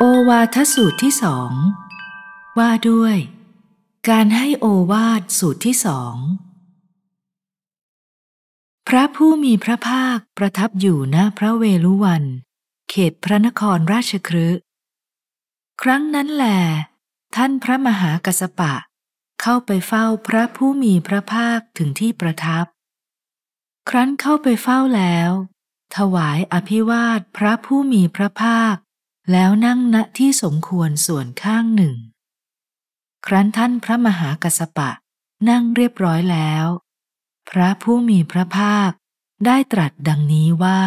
โอวาทสูตรที่สองว่าด้วยการให้โอวาทสูตรที่สองพระผู้มีพระภาคประทับอยู่ณพระเวลุวัน เขตพระนครราชครืครั้งนั้นแหลท่านพระมหากัสปะ เข้าไปเฝ้าพระผู้มีพระภาคถึงที่ประทับ ครั้นเข้าไปเฝ้าแล้ว ถวายอภิวาทพระผู้มีพระภาคแล้วนั่งณที่สมควรส่วนข้างหนึ่ง ครั้นท่านพระมหากัสปะนั่งเรียบร้อยแล้ว พระผู้มีพระภาคได้ตรัสดังนี้ว่า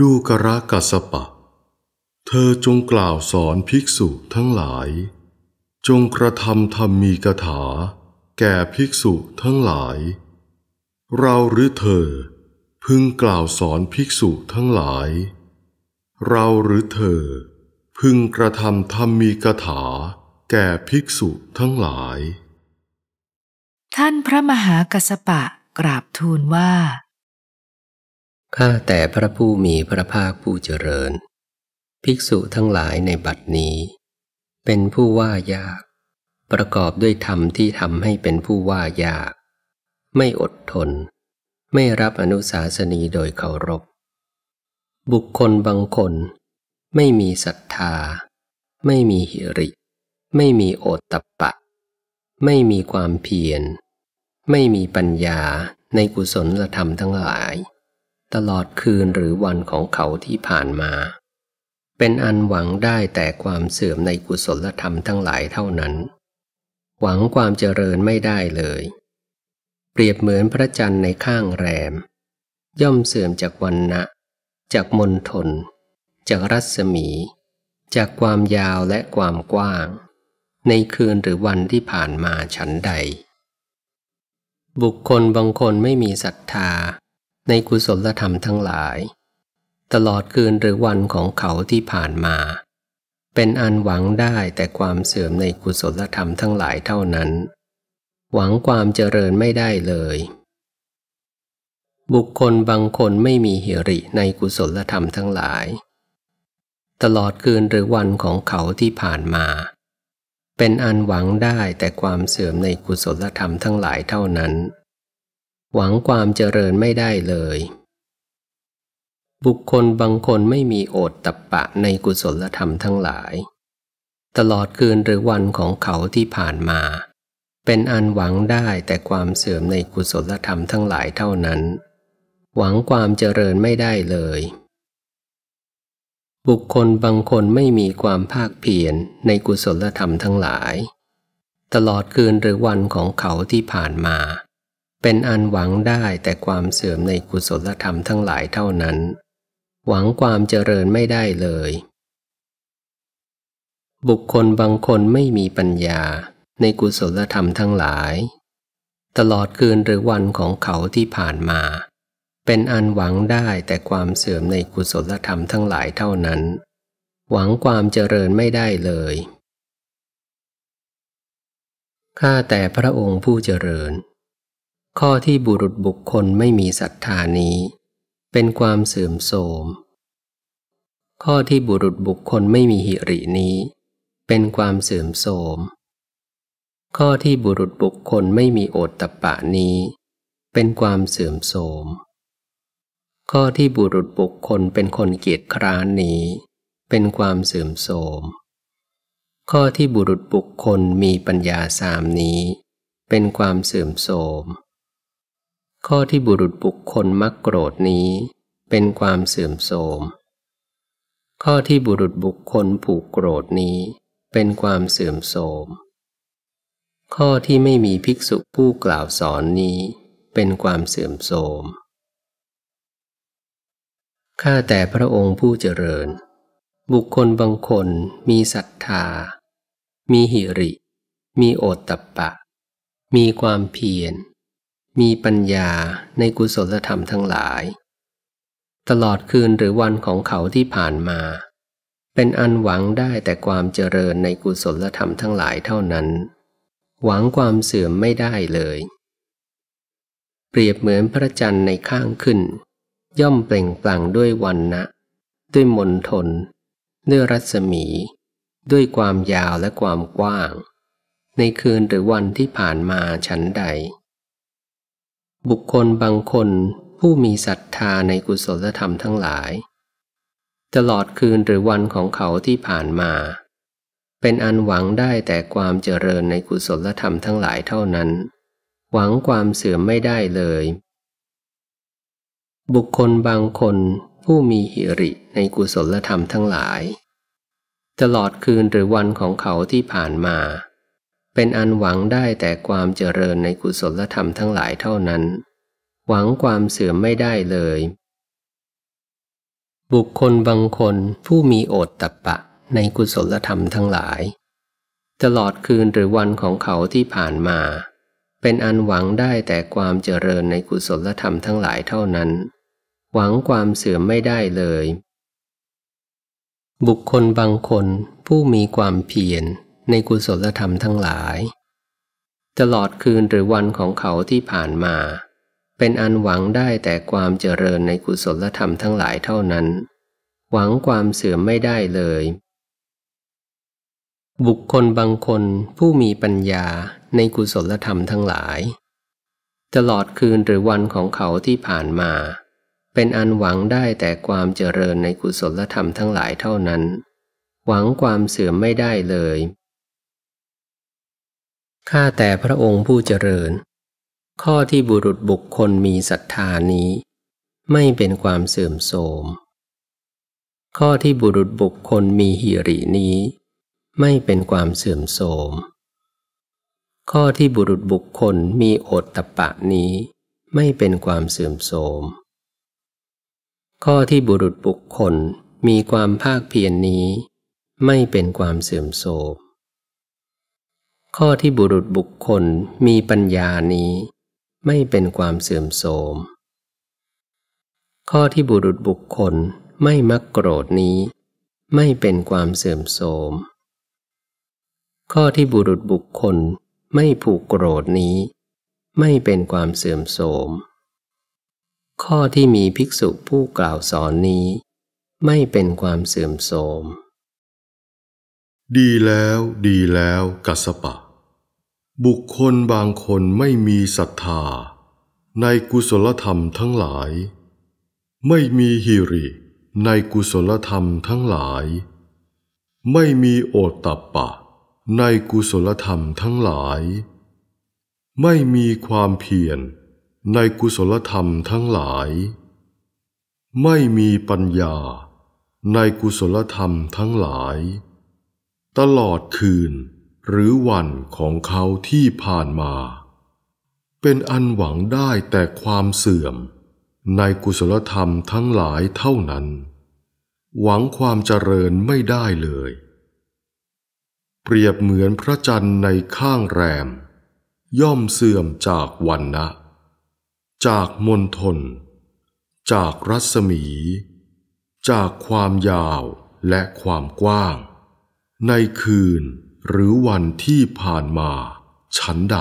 ดูกระกัสปะ เธอจงกล่าวสอนภิกษุทั้งหลาย จงกระทำธรรมมีกถา แก่ภิกษุทั้งหลาย เราหรือเธอ พึงกล่าวสอนภิกษุทั้งหลายเราหรือเธอ พึงกระทำธรรมมีกถาแก่ภิกษุทั้งหลาย ท่านพระมหากัสปะกราบทูลว่า ข้าแต่พระผู้มีพระภาคผู้เจริญ ภิกษุทั้งหลายในบัดนี้ เป็นผู้ว่ายาก ประกอบด้วยธรรมที่ทำให้เป็นผู้ว่ายาก ไม่อดทน ไม่รับอนุสาสนีโดยเคารพบุคคลบางคน ไม่มีศรัทธา ไม่มีหิริไม่มีโอตตะปะ ไม่มีความเพียร ไม่มีปัญญาในกุศลธรรมทั้งหลาย ตลอดคืนหรือวันของเขาที่ผ่านมา เป็นอันหวังได้แต่ความเสื่อมในกุศลธรรมทั้งหลายเท่านั้น หวังความเจริญไม่ได้เลย เปรียบเหมือนพระจันทร์ในข้างแรม ย่อมเสื่อมจากวันนะจากมนทน จากรัศมี จากความยาวและความกว้าง ในคืนหรือวันที่ผ่านมาฉันใด บุคคลบางคนไม่มีศรัทธา ในกุศลธรรมทั้งหลาย ตลอดคืนหรือวันของเขาที่ผ่านมา เป็นอันหวังได้แต่ความเสื่อมในกุศลธรรมทั้งหลายเท่านั้น หวังความเจริญไม่ได้เลยบุคคลบางคนไม่มีหฮริในกุศลธรรมทั้งหลาย ตลอดคืนหรือวันของเขาที่ผ่านมา เป็นอันหวังได้แต่ความเสื่อมในกุศลธรรมทั้งหลายเท่านั้น หวังความเจริญไม่ได้เลย บุคคลบางคนไม่มีโอตตะปะในกุศลธรรมทั้งหลาย ตลอดคืนหรือวันของเขาที่ผ่านมา เป็นอันหวังได้แต่ความเสื่อมในกุศลธรรมทั้งหลายเท่านั้นหวังความเจริญไม่ได้เลย บุคคลบางคนไม่มีความภาคเพียรในกุศลธรรมทั้งหลาย ตลอดคืนหรือวันของเขาที่ผ่านมา เป็นอันหวังได้แต่ความเสื่อมในกุศลธรรมทั้งหลายเท่านั้น หวังความเจริญไม่ได้เลย บุคคลบางคนไม่มีปัญญา ในกุศลธรรมทั้งหลาย ตลอดคืนหรือวันของเขาที่ผ่านมาเป็นอันหวังได้แต่ความเสื่อมในกุศลธรรมทั้งหลายเท่านั้น หวังความเจริญไม่ได้เลย ข้าแต่พระองค์ผู้เจริญ ข้อที่บุรุษบุคคลไม่มีศรัทธานี้ เป็นความเสื่อมโทรมข้อที่บุรุษบุคคลไม่มีหิรินี้ เป็นความเสื่อมโทรมข้อที่บุรุษบุคคลไม่มีโอตตะปะนี้ เป็นความเสื่อมโทรมข้อที่บุรุษบุคคลเป็นคนเกียจคร้านนี้ เป็นความเสื่อมโทรมข้อที่บุรุษบุคคลมีปัญญาสามนี้ เป็นความเสื่อมโทรมข้อที่บุรุษบุคคลมักโกรธนี้ เป็นความเสื่อมโทรมข้อที่บุรุษบุคคลผูกโกรธนี้ เป็นความเสื่อมโทรมข้อที่ไม่มีภิกษุผู้กล่าวสอนนี้ เป็นความเสื่อมโทรมข้าแต่พระองค์ผู้เจริญ บุคคลบางคน มีศรัทธา มีหิริ มีโอตตปะ มีความเพียร มีปัญญาในกุศลธรรมทั้งหลาย ตลอดคืนหรือวันของเขาที่ผ่านมา เป็นอันหวังได้แต่ความเจริญในกุศลธรรมทั้งหลายเท่านั้น หวังความเสื่อมไม่ได้เลย เปรียบเหมือนพระจันทร์ในข้างขึ้นย่อมเปล่งปลั่งด้วยวันนะด้วยมนทนด้วยรัศมี ด้วยความยาวและความกว้าง ในคืนหรือวันที่ผ่านมาฉันใด บุคคลบางคนผู้มีศรัทธาในกุศลธรรมทั้งหลาย ตลอดคืนหรือวันของเขาที่ผ่านมา เป็นอันหวังได้แต่ความเจริญในกุศลธรรมทั้งหลายเท่านั้น หวังความเสื่อมไม่ได้เลยบุคคลบางคนผู้มีหิริในกุศลธรรมทั้งหลาย ตลอดคืนหรือวันของเขาที่ผ่านมา เป็นอันหวังได้แต่ความเจริญในกุศลธรรมทั้งหลายเท่านั้น หวังความเสื่อมไม่ได้เลย บุคคลบางคนผู้มีโอตตะปะในกุศลธรรมทั้งหลาย ตลอดคืนหรือวันของเขาที่ผ่านมาเป็นอันหวังได้แต่ความเจริญในกุศลธรรมทั้งหลายเท่านั้น หวังความเสื่อมไม่ได้เลย บุคคลบางคนผู้มีความเพียรในกุศลธรรมทั้งหลาย ตลอดคืนหรือวันของเขาที่ผ่านมา เป็นอันหวังได้แต่ความเจริญในกุศลธรรมทั้งหลายเท่านั้น หวังความเสื่อมไม่ได้เลย บุคคลบางคนผู้มีปัญญาในกุศลธรรมทั้งหลาย ตลอดคืนหรือวันของเขาที่ผ่านมา เป็นอันหวังได้แต่ความเจริญในกุศลธรรมทั้งหลายเท่านั้น หวังความเสื่อมไม่ได้เลย ข้าแต่พระองค์ผู้เจริญ ข้อที่บุรุษบุคคลมีศรัทธานี้ ไม่เป็นความเสื่อมโทรมข้อที่บุรุษบุคคลมีหิรินี้ ไม่เป็นความเสื่อมโทรมข้อที่บุรุษบุคคลมีโอตตะปะนี้ ไม่เป็นความเสื่อมโทรมข้อที่บุรุษบุคคลมีความภาคเพียรนนี้ ไม่เป็นความเสื่อมโทรมข้อที่บุรุษบุคคลมีปัญญานี้ไม่เป็นความเสื่อมโทรมข้อที่บุรุษบุคคลไม่มักโกรธนี้ ไม่เป็นความเสื่อมโทรมข้อที่บุรุษบุคคลไม่ผูกโกรธนี้ ไม่เป็นความเสื่อมโทมข้อที่มีภิกษุผู้กล่าวสอนนี้ ไม่เป็นความเสื่อมโทมดีแล้วดีแล้วกัสปะ บุคคลบางคนไม่มีศรัทธา ในกุศลธรรมทั้งหลาย ไม่มีฮิริ ในกุศลธรรมทั้งหลาย ไม่มีโอตตัปปะในกุศลธรรมทั้งหลาย ไม่มีความเพียรในกุศลธรรมทั้งหลาย ไม่มีปัญญา ในกุศลธรรมทั้งหลาย ตลอดคืนหรือวันของเขาที่ผ่านมา เป็นอันหวังได้แต่ความเสื่อม ในกุศลธรรมทั้งหลายเท่านั้น หวังความเจริญไม่ได้เลยเปรียบเหมือนพระจันทร์ในข้างแรม ย่อมเสื่อมจากวันนะจากมนทน จากรัศมี จากความยาวและความกว้าง ในคืนหรือวันที่ผ่านมาชั้นใด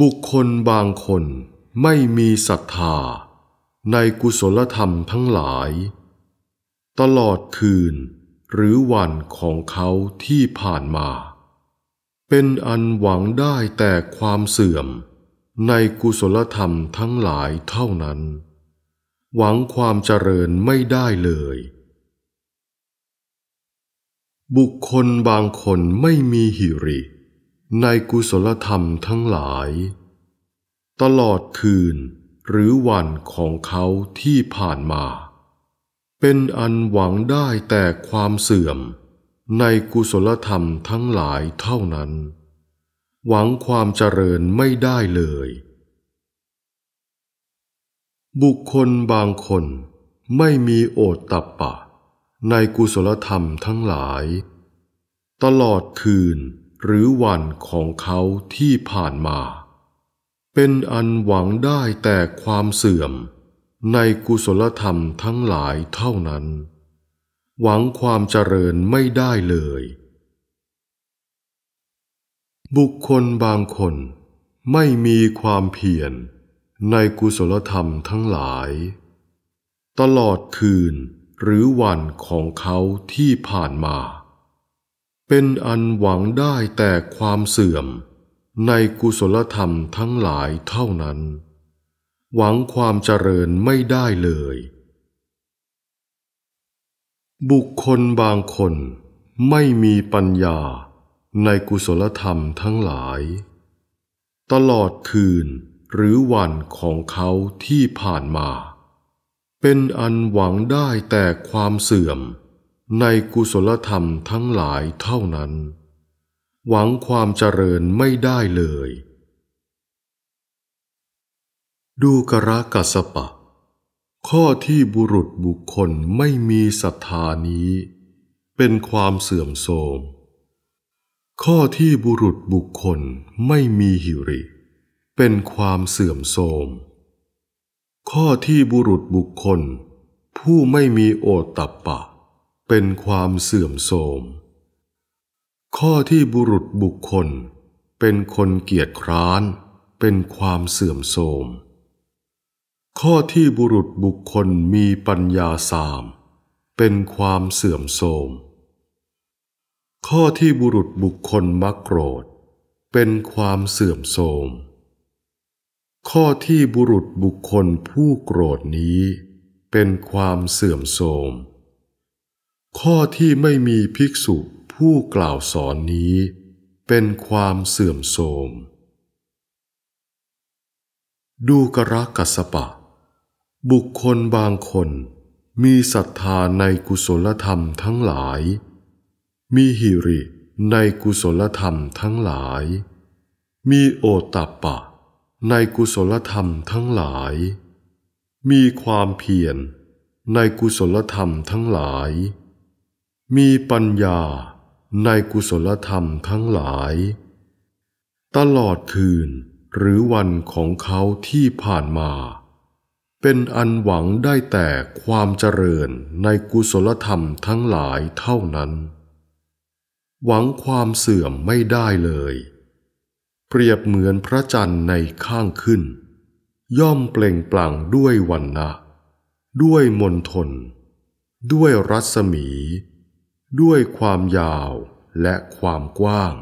บุคคลบางคนไม่มีศรัทธา ในกุศลธรรมทั้งหลาย ตลอดคืนหรือวันของเขาที่ผ่านมา เป็นอันหวังได้แต่ความเสื่อม ในกุศลธรรมทั้งหลายเท่านั้น หวังความเจริญไม่ได้เลย บุคคลบางคนไม่มีหิริในกุศลธรรมทั้งหลาย ตลอดคืนหรือวันของเขาที่ผ่านมาเป็นอันหวังได้แต่ความเสื่อม ในกุศลธรรมทั้งหลายเท่านั้น หวังความเจริญไม่ได้เลย บุคคลบางคนไม่มีโอตตัปะในกุศลธรรมทั้งหลาย ตลอดคืนหรือวันของเขาที่ผ่านมา เป็นอันหวังได้แต่ความเสื่อมในกุศลธรรมทั้งหลายเท่านั้น หวังความเจริญไม่ได้เลย บุคคลบางคนไม่มีความเพียรในกุศลธรรมทั้งหลาย ตลอดคืนหรือวันของเขาที่ผ่านมา เป็นอันหวังได้แต่ความเสื่อม ในกุศลธรรมทั้งหลายเท่านั้นหวังความเจริญไม่ได้เลย บุคคลบางคนไม่มีปัญญา ในกุศลธรรมทั้งหลาย ตลอดคืนหรือวันของเขาที่ผ่านมา เป็นอันหวังได้แต่ความเสื่อม ในกุศลธรรมทั้งหลายเท่านั้น หวังความเจริญไม่ได้เลยดูกระกัสปะ ข้อที่บุรุษบุคคลไม่มีศรัทธานี้เป็นความเสื่อมโทรมข้อที่บุรุษบุคคลไม่มีหิริเป็นความเสื่อมโทรมข้อที่บุรุษบุคคล ผู้ไม่มีโอตัปปะเป็นความเสื่อมโทรมข้อที่บุรุษบุคคล เป็นคนเกียจคร้าน เป็นความเสื่อมโทรมข้อที่บุรุษบุคคลมีปัญญาสามเป็นความเสื่อมโทรมข้อที่บุรุษบุคคลมักโกรธ เป็นความเสื่อมโทรมข้อที่บุรุษบุคคลผู้โกรธนี้ เป็นความเสื่อมโทรมข้อที่ไม่มีภิกษุผู้กล่าวสอนนี้ เป็นความเสื่อมโทรมดูกระกัสปะบุคคลบางคน มีศรัทธาในกุศลธรรมทั้งหลาย มีหิริในกุศลธรรมทั้งหลาย มีโอตัปปะในกุศลธรรมทั้งหลาย มีความเพียรในกุศลธรรมทั้งหลาย มีปัญญาในกุศลธรรมทั้งหลาย ตลอดคืนหรือวันของเขาที่ผ่านมาเป็นอันหวังได้แต่ความเจริญในกุศลธรรมทั้งหลายเท่านั้น หวังความเสื่อมไม่ได้เลย เปรียบเหมือนพระจันทร์ในข้างขึ้น ย่อมเปล่งปลั่งด้วยวันนะด้วยมนทน ด้วยรัศมี ด้วยความยาวและความกว้าง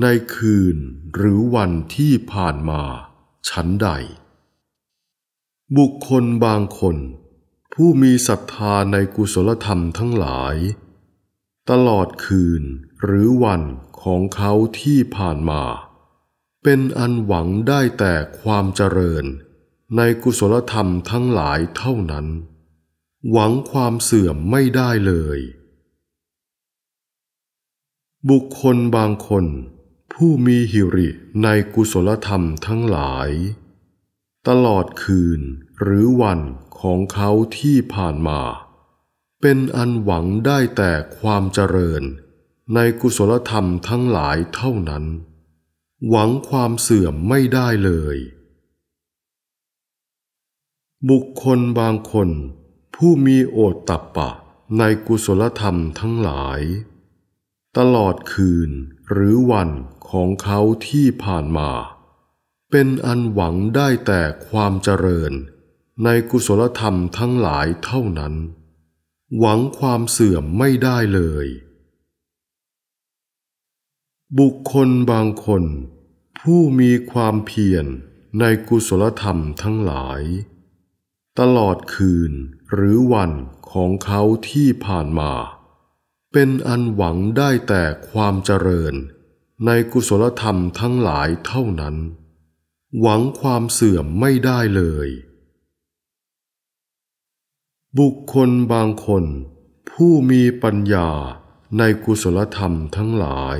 ในคืนหรือวันที่ผ่านมา ชั้นใดบุคคลบางคน ผู้มีศรัทธาในกุศลธรรมทั้งหลาย ตลอดคืนหรือวันของเขาที่ผ่านมา เป็นอันหวังได้แต่ความเจริญในกุศลธรรมทั้งหลายเท่านั้น หวังความเสื่อมไม่ได้เลย บุคคลบางคน ผู้มีหิริในกุศลธรรมทั้งหลายตลอดคืนหรือวันของเขาที่ผ่านมา เป็นอันหวังได้แต่ความเจริญในกุศลธรรมทั้งหลายเท่านั้น หวังความเสื่อมไม่ได้เลย บุคคลบางคนผู้มีโอตตับปะ ในกุศลธรรมทั้งหลาย ตลอดคืนหรือวันของเขาที่ผ่านมาเป็นอันหวังได้แต่ความเจริญในกุศลธรรมทั้งหลายเท่านั้น หวังความเสื่อมไม่ได้เลย บุคคลบางคนผู้มีความเพียรในกุศลธรรมทั้งหลายตลอดคืนหรือวันของเขาที่ผ่านมา เป็นอันหวังได้แต่ความเจริญในกุศลธรรมทั้งหลายเท่านั้นหวังความเสื่อมไม่ได้เลย บุคคลบางคน ผู้มีปัญญาในกุศลธรรมทั้งหลาย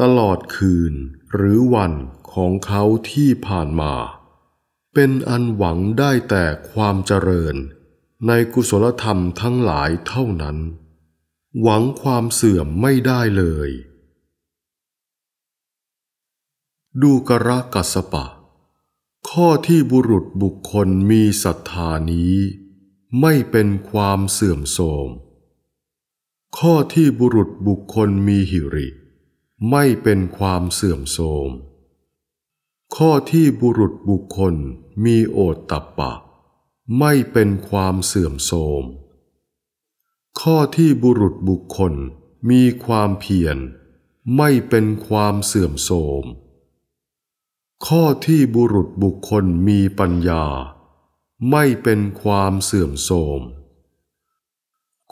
ตลอดคืนหรือวันของเขาที่ผ่านมา เป็นอันหวังได้แต่ความเจริญในกุศลธรรมทั้งหลายเท่านั้น หวังความเสื่อมไม่ได้เลยดูกระกัสปะ ข้อที่บุรุษบุคคลมีศรัทธานี้ ไม่เป็นความเสื่อมโทรมข้อที่บุรุษบุคคลมีหิริ ไม่เป็นความเสื่อมโทรมข้อที่บุรุษบุคคลมีโอตตปะ ไม่เป็นความเสื่อมโทรมข้อที่บุรุษบุคคลมีความเพียร ไม่เป็นความเสื่อมโทรมข้อที่บุรุษบุคคลมีปัญญา ไม่เป็นความเสื่อมโทรม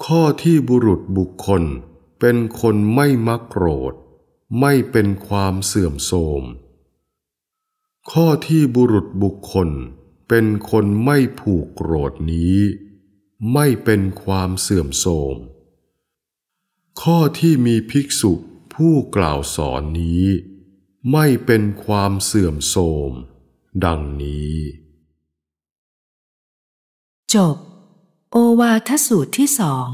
ข้อที่บุรุษบุคคลเป็นคนไม่มักโกรธ ไม่เป็นความเสื่อมโทรมข้อที่บุรุษบุคคล เป็นคนไม่ผูกโกรธนี้ ไม่เป็นความเสื่อมโทรมข้อที่มีภิกษุผู้กล่าวสอนนี้ไม่เป็นความเสื่อมโทรมดังนี้ จบ โอวาทสูตรที่สอง